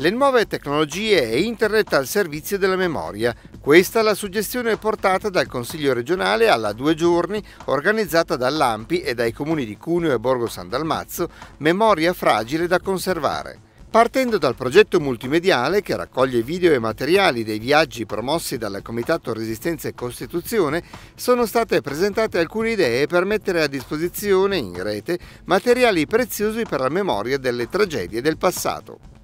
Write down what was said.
le nuove tecnologie e Internet al servizio della memoria. Questa è la suggestione portata dal Consiglio regionale alla Due Giorni, organizzata dall'AMPI e dai comuni di Cuneo e Borgo San Dalmazzo, Memoria fragile da conservare. Partendo dal progetto multimediale che raccoglie video e materiali dei viaggi promossi dal Comitato Resistenza e Costituzione, sono state presentate alcune idee per mettere a disposizione in rete materiali preziosi per la memoria delle tragedie del passato.